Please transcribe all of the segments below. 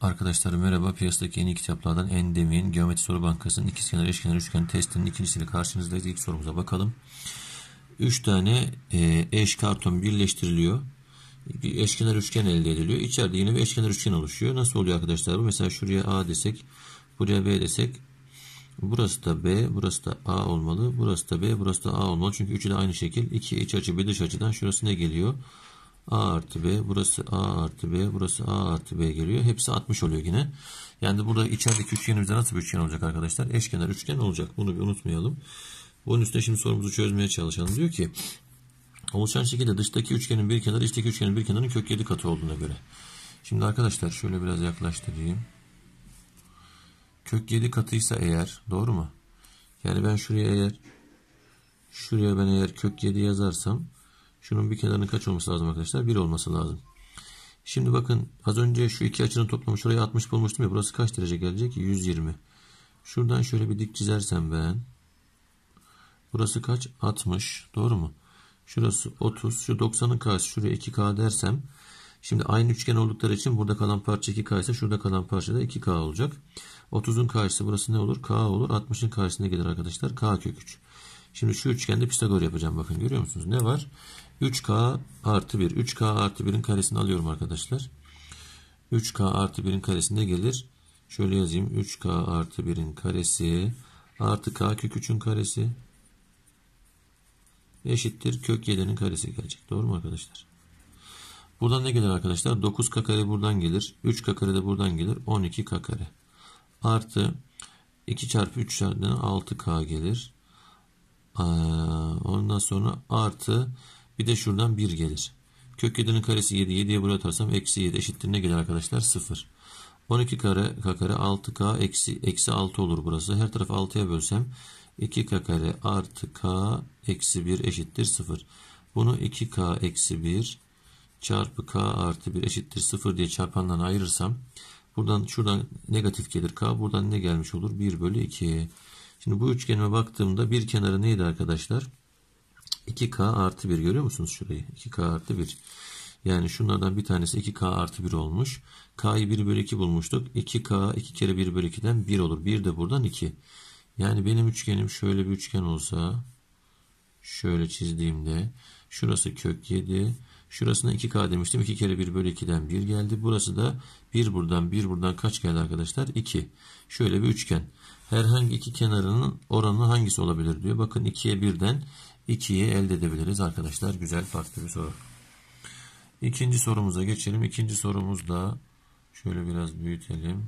Arkadaşlar merhaba. Piyasadaki yeni kitaplardan Endemi'nin Geometri Soru Bankası'nın ikizkenar eşkenar üçgen testinin ikincisiyle karşınızdayız. İlk sorumuza bakalım. Üç tane e, eş karton birleştiriliyor. Bir eşkenar üçgen elde ediliyor. İçeride yine bir eşkenar üçgen oluşuyor. Nasıl oluyor arkadaşlar bu? Mesela şuraya A desek, buraya B desek. Burası da B, burası da A olmalı. Burası da B, burası da A olmalı. Çünkü üçü de aynı şekil. İki iç açı bir dış açıdan şurası ne geliyor? A artı B burası A artı B burası A artı B geliyor. Hepsi 60 oluyor yine. Yani burada içerideki üçgenimizde nasıl bir üçgen olacak arkadaşlar? Eşkenar üçgen olacak. Bunu bir unutmayalım. Bunun üstüne şimdi sorumuzu çözmeye çalışalım. Diyor ki oluşan şekilde dıştaki üçgenin bir kenarı içteki üçgenin bir kenarının kök 7 katı olduğuna göre. Şimdi arkadaşlar şöyle biraz yaklaştırayım. Kök 7 katıysa eğer doğru mu? Yani ben şuraya eğer şuraya ben eğer kök 7 yazarsam Şunun bir kenarının kaç olması lazım arkadaşlar? 1 olması lazım. Şimdi bakın az önce şu iki açının toplamı şuraya 60 bulmuştum ya. Burası kaç derece gelecek? 120. Şuradan şöyle bir dik çizersem ben. Burası kaç? 60. Doğru mu? Şurası 30. Şu 90'ın karşı, şuraya 2k dersem. Şimdi aynı üçgen oldukları için burada kalan parça 2k ise şurada kalan parça da 2k olacak. 30'un karşısı burası ne olur? k olur. 60'ın karşısına gelir arkadaşlar? k kök 3. Şimdi şu üçgende Pisagor yapacağım. Bakın görüyor musunuz? Ne var? 3K artı 1. 3K artı 1'in karesini alıyorum arkadaşlar. 3K artı 1'in karesinde gelir. Şöyle yazayım. 3K artı 1'in karesi artı K kök 3'ün karesi eşittir. Kök 7'nin karesi gelecek. Doğru mu arkadaşlar? Buradan ne gelir arkadaşlar? 9K kare buradan gelir. 3K kare de buradan gelir. 12K kare. Artı 2 çarpı 3 çarpı 6K gelir. Ee, ondan sonra artı bir de şuradan 1 gelir. Kök 7'nin karesi 7. 7'ye buraya atarsam eksi 7 eşittir ne gelir arkadaşlar? 0. 12 kare k kare 6k eksi, eksi 6 olur burası. Her tarafı 6'ya bölsem 2k kare artı k eksi 1 eşittir 0. Bunu 2k eksi 1 çarpı k artı 1 eşittir 0 diye çarpandan ayırırsam buradan şuradan negatif gelir k buradan ne gelmiş olur? 1 bölü 2. Şimdi bu üçgenime baktığımda bir kenarı neydi arkadaşlar? 2K artı 1 görüyor musunuz şurayı? 2K artı 1. Yani şunlardan bir tanesi 2K artı 1 olmuş. K'yı 1 bölü 2 bulmuştuk. 2K 2 kere 1 bölü 2'den 1 olur. 1 de buradan 2. Yani benim üçgenim şöyle bir üçgen olsa şöyle çizdiğimde şurası kök 7 şurasına 2K demiştim. 2 kere 1 bölü 2'den 1 geldi. Burası da 1 buradan 1 buradan kaç geldi arkadaşlar? 2. Şöyle bir üçgen. Herhangi iki kenarının oranı hangisi olabilir diyor. Bakın 2'ye 1'den 2'yi elde edebiliriz arkadaşlar. Güzel farklı bir soru. İkinci sorumuza geçelim. İkinci da şöyle biraz büyütelim.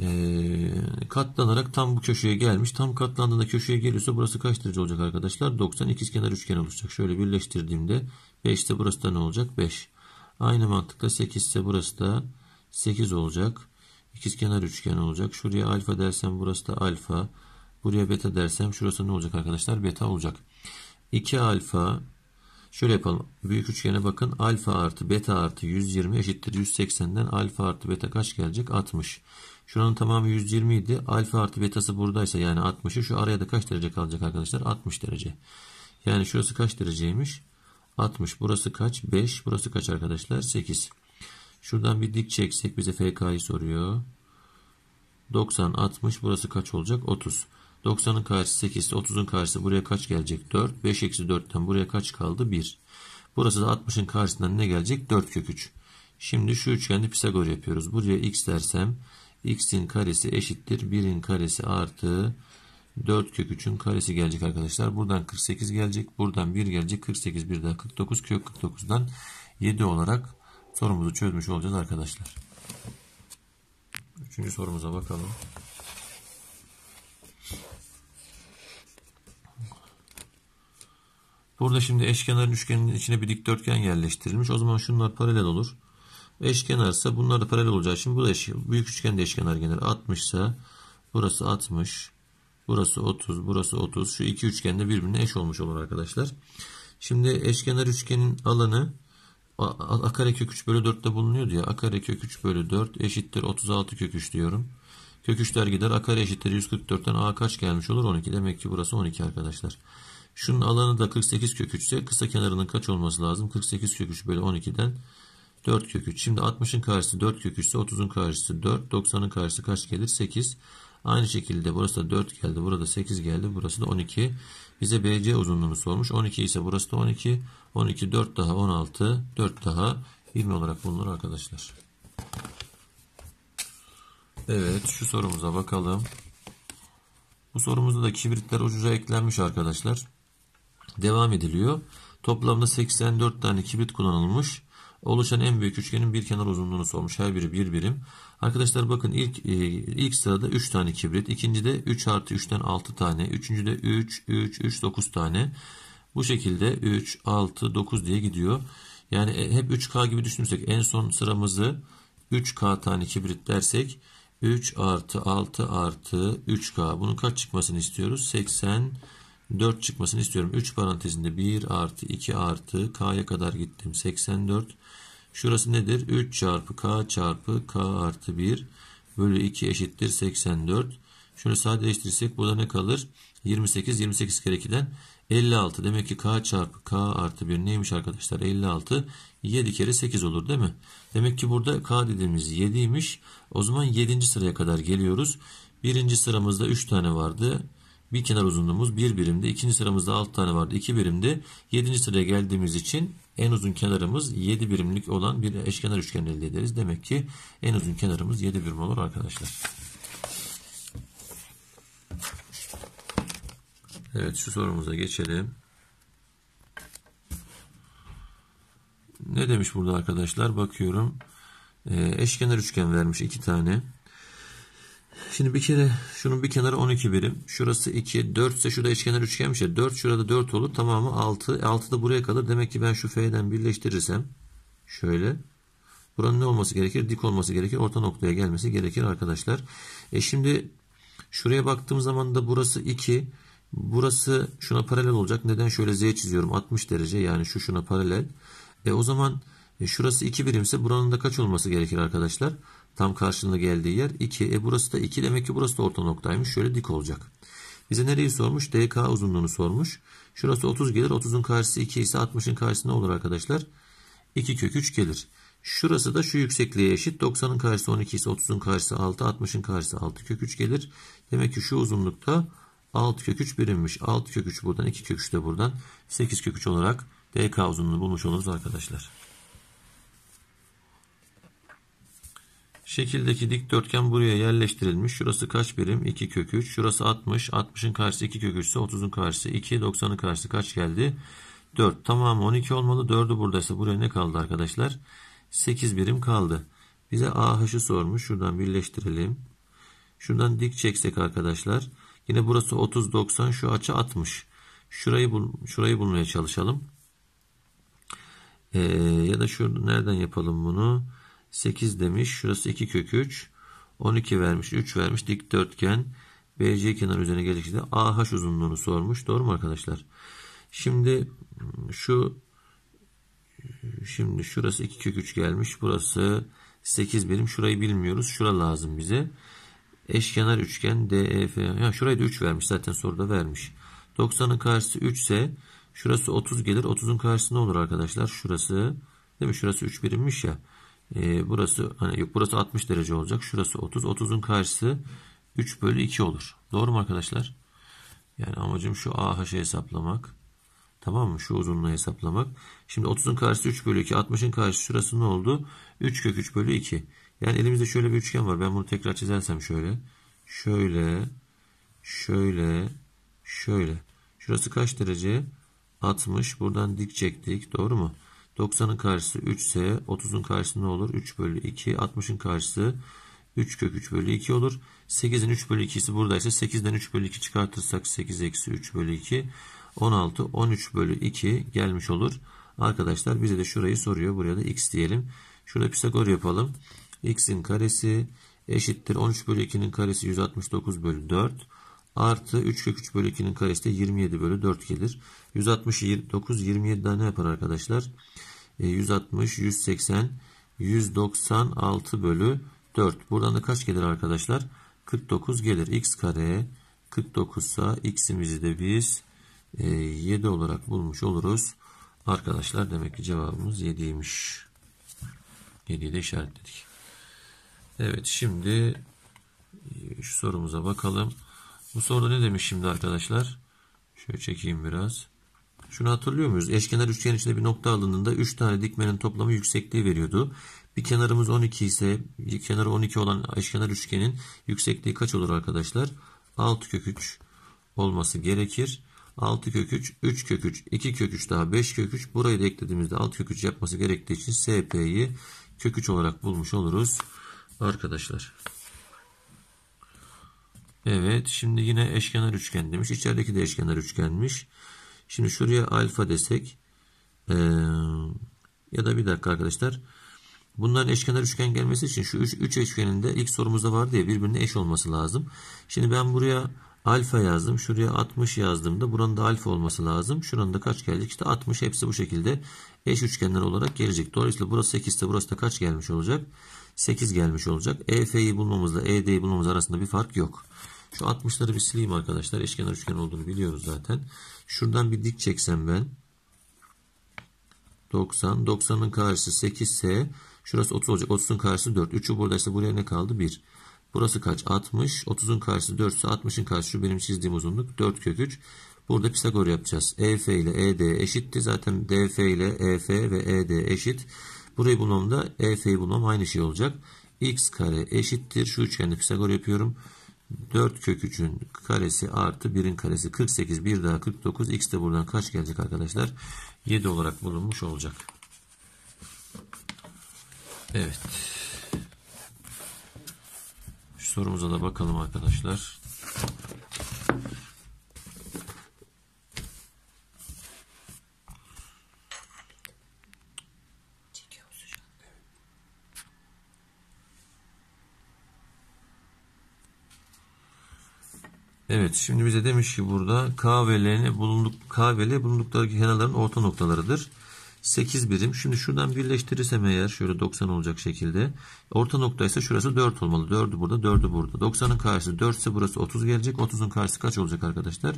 Ee, katlanarak tam bu köşeye gelmiş. Tam katlandığında köşeye geliyorsa burası kaç derece olacak arkadaşlar? 90 ikizkenar üçgen oluşacak. Şöyle birleştirdiğimde 5 ise burası da ne olacak? 5. Aynı mantıkla 8 ise burası da 8 olacak. İkizkenar üçgen olacak. Şuraya alfa dersem burası da alfa. Buraya beta dersem şurası ne olacak arkadaşlar? Beta olacak. 2 alfa şöyle yapalım. Büyük üçgene bakın. Alfa artı beta artı 120 eşittir 180'den alfa artı beta kaç gelecek? 60. Şuranın tamamı 120 idi. Alfa artı betası buradaysa yani 60'ı şu araya da kaç derece kalacak arkadaşlar? 60 derece. Yani şurası kaç dereceymiş? 60. Burası kaç? 5. Burası kaç arkadaşlar? 8. Şuradan bir dik çeksek bize FK'yı soruyor. 90, 60. Burası kaç olacak? 30. 90'ın karşısı 8 30'un karşısı buraya kaç gelecek? 4. 5 eksi 4'ten buraya kaç kaldı? 1. Burası da 60'ın karşısından ne gelecek? 4 kök 3. Şimdi şu üçgende Pisagor yapıyoruz. Buraya x dersem x'in karesi eşittir 1'in karesi artı 4 kök 3'ün karesi gelecek arkadaşlar. Buradan 48 gelecek. Buradan 1 gelecek. 48 bir daha 49 kök 49'dan 7 olarak sorumuzu çözmüş olacağız arkadaşlar. Üçüncü sorumuza bakalım. Burada şimdi eşkenarın üçgenin içine bir dikdörtgen yerleştirilmiş. O zaman şunlar paralel olur. Eşkenarsa bunlar da paralel olacak. Şimdi bu da eş, büyük üçgen de eşkenar gelir. 60 ise burası 60. Burası 30. Burası 30. Şu iki üçgen de birbirine eş olmuş olur arkadaşlar. Şimdi eşkenar üçgenin alanı a kök 3 bölü 4'te bulunuyordu ya. A kök 3 bölü 4 eşittir 36 kök 3 diyorum. Kök 3'ler gider. A kare eşittir 144'ten A kaç gelmiş olur? 12. Demek ki burası 12 arkadaşlar. Şunun alanı da 48 kök ise kısa kenarının kaç olması lazım? 48 kök 3 bölü 12'den 4 kök Şimdi 60'ın karşısı 4 kök ise 30'un karşısı 4. 90'ın karşısı kaç gelir? 8. Aynı şekilde burası da 4 geldi. Burada 8 geldi. Burası da 12. Bize BC uzunluğunu sormuş. 12 ise burası da 12. 12 4 daha 16. 4 daha 20 olarak bulunur arkadaşlar. Evet şu sorumuza bakalım. Bu sorumuzda da kibritler ucuza eklenmiş arkadaşlar. Devam ediliyor. Toplamda 84 tane kibrit kullanılmış. Oluşan en büyük üçgenin bir kenar uzunluğunu sormuş. Her biri bir birim. Arkadaşlar bakın ilk e, ilk sırada 3 tane kibrit. de 3 artı 3'ten 6 tane. üçüncü de 3, 3, 3, 9 tane. Bu şekilde 3, 6, 9 diye gidiyor. Yani e, hep 3K gibi düşünürsek en son sıramızı 3K tane kibrit dersek 3 artı 6 artı 3K. Bunun kaç çıkmasını istiyoruz? 80 4 çıkmasını istiyorum. 3 parantezinde 1 artı 2 artı k'ya kadar gittim. 84. Şurası nedir? 3 çarpı k çarpı k artı 1 bölü 2 eşittir 84. Şunu sadeleştirirsek burada ne kalır? 28. 28 kere 2'den 56. Demek ki k çarpı k artı 1 neymiş arkadaşlar? 56. 7 kere 8 olur değil mi? Demek ki burada k dediğimiz 7'ymiş. O zaman 7. sıraya kadar geliyoruz. 1. sıramızda 3 tane vardı bir kenar uzunluğumuz bir birimdi. İkinci sıramızda 6 tane vardı. 2 birimdi. 7. sıraya geldiğimiz için en uzun kenarımız 7 birimlik olan bir eşkenar üçgen elde ederiz. Demek ki en uzun kenarımız 7 birim olur arkadaşlar. Evet şu sorumuza geçelim. Ne demiş burada arkadaşlar? Bakıyorum. Ee, eşkenar üçgen vermiş iki tane. Şimdi bir kere şunun bir kenarı 12 birim. Şurası 2. 4 ise şurada eşkenar üçgenmiş şey. ya. 4 şurada 4 olur. Tamamı 6. 6 e, da buraya kalır. Demek ki ben şu F'den birleştirirsem şöyle buranın ne olması gerekir? Dik olması gerekir. Orta noktaya gelmesi gerekir arkadaşlar. E şimdi şuraya baktığım zaman da burası 2. Burası şuna paralel olacak. Neden şöyle Z çiziyorum? 60 derece yani şu şuna paralel. E o zaman e şurası 2 birimse buranın da kaç olması gerekir arkadaşlar? Tam karşılığında geldiği yer 2. E burası da 2. Demek ki burası da orta noktaymış. Şöyle dik olacak. Bize nereyi sormuş? DK uzunluğunu sormuş. Şurası 30 gelir. 30'un karşısı 2 ise 60'ın karşısı ne olur arkadaşlar? 2 kök 3 gelir. Şurası da şu yüksekliğe eşit. 90'ın karşısı 12 ise 30'un karşısı 6, 60'ın karşısı 6 kök 3 gelir. Demek ki şu uzunlukta 6 kök 3 birimmiş. 6 kök 3 buradan, 2 kök 3 de buradan. 8 kök 3 olarak DK uzunluğunu bulmuş oluruz arkadaşlar. Şekildeki dikdörtgen buraya yerleştirilmiş. Şurası kaç birim? 2 kök 3. Şurası 60. 60'ın karşısı 2 kök 3 ise 30'un karşısı 2. 90'ın karşısı kaç geldi? 4. Tamam 12 olmalı. 4'ü buradaysa buraya ne kaldı arkadaşlar? 8 birim kaldı. Bize AH'ı sormuş. Şuradan birleştirelim. Şuradan dik çeksek arkadaşlar. Yine burası 30 90 şu açı 60. Şurayı bul şurayı bulmaya çalışalım. Ee, ya da şu nereden yapalım bunu? 8 demiş. Şurası 2 kök 3. 12 vermiş. 3 vermiş. Dikdörtgen. BC kenar üzerine gelişti. AH uzunluğunu sormuş. Doğru mu arkadaşlar? Şimdi şu şimdi şurası 2 kök 3 gelmiş. Burası 8 birim. Şurayı bilmiyoruz. Şura lazım bize. Eşkenar üçgen DEF. Ya şurayı da 3 vermiş. Zaten soruda vermiş. 90'ın karşısı 3 ise şurası 30 gelir. 30'un karşısı olur arkadaşlar? Şurası değil mi? Şurası 3 birimmiş ya. E, burası hani yok burası 60 derece olacak. Şurası 30. 30'un karşısı 3 bölü 2 olur. Doğru mu arkadaşlar? Yani amacım şu AH'ı hesaplamak. Tamam mı? Şu uzunluğu hesaplamak. Şimdi 30'un karşısı 3 bölü 2. 60'ın karşısı şurası ne oldu? 3 kök 3 bölü 2. Yani elimizde şöyle bir üçgen var. Ben bunu tekrar çizersem şöyle. Şöyle. Şöyle. Şöyle. Şurası kaç derece? 60. Buradan dik çektik. Doğru mu? 90'ın karşısı 3 ise 30'un karşısı ne olur? 3 bölü 2. 60'ın karşısı 3 kök 3 bölü 2 olur. 8'in 3 bölü 2'si buradaysa 8'den 3 bölü 2 çıkartırsak 8 eksi 3 bölü 2. 16 13 bölü 2 gelmiş olur. Arkadaşlar bize de şurayı soruyor. Buraya da x diyelim. Şurada Pisagor yapalım. x'in karesi eşittir 13 bölü 2'nin karesi 169 bölü 4. Artı 3 kök 3 bölü 2'nin karesi de 27 bölü 4 gelir. 169 27 daha ne yapar arkadaşlar? E, 160 180 196 bölü 4. Buradan da kaç gelir arkadaşlar? 49 gelir. X kare 49 sa x'imizi de biz e, 7 olarak bulmuş oluruz. Arkadaşlar demek ki cevabımız 7'ymiş. 7'yi de işaretledik. Evet şimdi e, şu sorumuza bakalım. Bu soruda ne demiş şimdi arkadaşlar? Şöyle çekeyim biraz. Şunu hatırlıyor muyuz? Eşkenar üçgen içinde bir nokta alındığında 3 tane dikmenin toplamı yüksekliği veriyordu. Bir kenarımız 12 ise kenarı 12 olan eşkenar üçgenin yüksekliği kaç olur arkadaşlar? 6 kök 3 olması gerekir. 6 kök 3, 3 kök 3, 2 kök 3 daha 5 kök 3. Burayı da eklediğimizde 6 kök 3 yapması gerektiği için SP'yi kök 3 olarak bulmuş oluruz arkadaşlar. Evet şimdi yine eşkenar üçgen demiş. İçerideki de eşkenar üçgenmiş. Şimdi şuraya alfa desek ee, ya da bir dakika arkadaşlar. Bunların eşkenar üçgen gelmesi için şu 3 üç, üç eşgeninde ilk sorumuzda vardı ya birbirine eş olması lazım. Şimdi ben buraya alfa yazdım. Şuraya 60 yazdığımda buranın da alfa olması lazım. Şuranın da kaç gelecek? İşte 60 hepsi bu şekilde eş üçgenler olarak gelecek. Dolayısıyla burası 8 ise burası da kaç gelmiş olacak? 8 gelmiş olacak. EF'yi bulmamızla ED'yi bulmamız arasında bir fark yok. Şu 60'ları bir sileyim arkadaşlar. Eşkenar üçgen olduğunu biliyoruz zaten. Şuradan bir dik çeksem ben. 90. 90'ın karşısı 8 S. Şurası 30 olacak. 30'un karşısı 4. 3'ü buradaysa buraya ne kaldı? 1. Burası kaç? 60. 30'un karşısı 4 ise 60'ın karşısı şu benim çizdiğim uzunluk 4 kök 3. Burada Pisagor yapacağız. EF ile ED eşitti. Zaten DF ile EF ve ED eşit. Burayı bulmamda EF'yi bulmam aynı şey olacak. X kare eşittir. Şu üçgende Pisagor yapıyorum. 4 kök 3'ün karesi artı 1'in karesi 48 bir daha 49 x de buradan kaç gelecek arkadaşlar 7 olarak bulunmuş olacak Evet şu sorumuza da bakalım arkadaşlar Evet şimdi bize demiş ki burada K ve L'nin bulunduk, K ve L bulundukları kenarların orta noktalarıdır. 8 birim. Şimdi şuradan birleştirirsem eğer şöyle 90 olacak şekilde. Orta nokta ise şurası 4 olmalı. 4'ü burada 4'ü burada. 90'ın karşısı 4 ise burası 30 gelecek. 30'un karşısı kaç olacak arkadaşlar?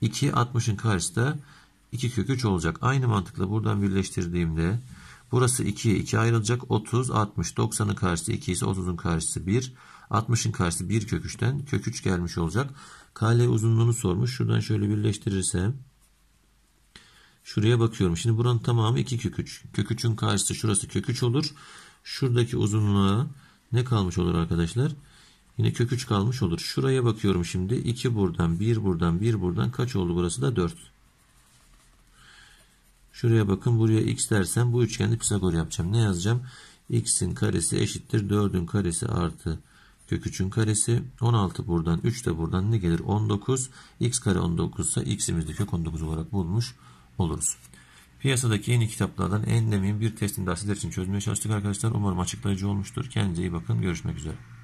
2 60'ın karşısı da 2 kök 3 olacak. Aynı mantıkla buradan birleştirdiğimde burası 2'ye 2 ayrılacak. 30 60 90'ın karşısı 2 ise 30'un karşısı 1. 60'ın karşısı 1 kök 3'ten kök 3 gelmiş olacak. Kale uzunluğunu sormuş. Şuradan şöyle birleştirirsem şuraya bakıyorum. Şimdi buranın tamamı 2 kök 3. Kök 3'ün karşısı şurası kök 3 olur. Şuradaki uzunluğa ne kalmış olur arkadaşlar? Yine kök 3 kalmış olur. Şuraya bakıyorum şimdi. 2 buradan, 1 buradan, 1 buradan kaç oldu? Burası da 4. Şuraya bakın. Buraya x dersem bu üçgende Pisagor yapacağım. Ne yazacağım? x'in karesi eşittir 4'ün karesi artı Kök 3'ün karesi. 16 buradan 3 de buradan ne gelir? 19. X kare 19 ise x'imiz de kök 19 olarak bulmuş oluruz. Piyasadaki yeni kitaplardan en demin bir testin dersler için çözmeye çalıştık arkadaşlar. Umarım açıklayıcı olmuştur. Kendinize iyi bakın. Görüşmek üzere.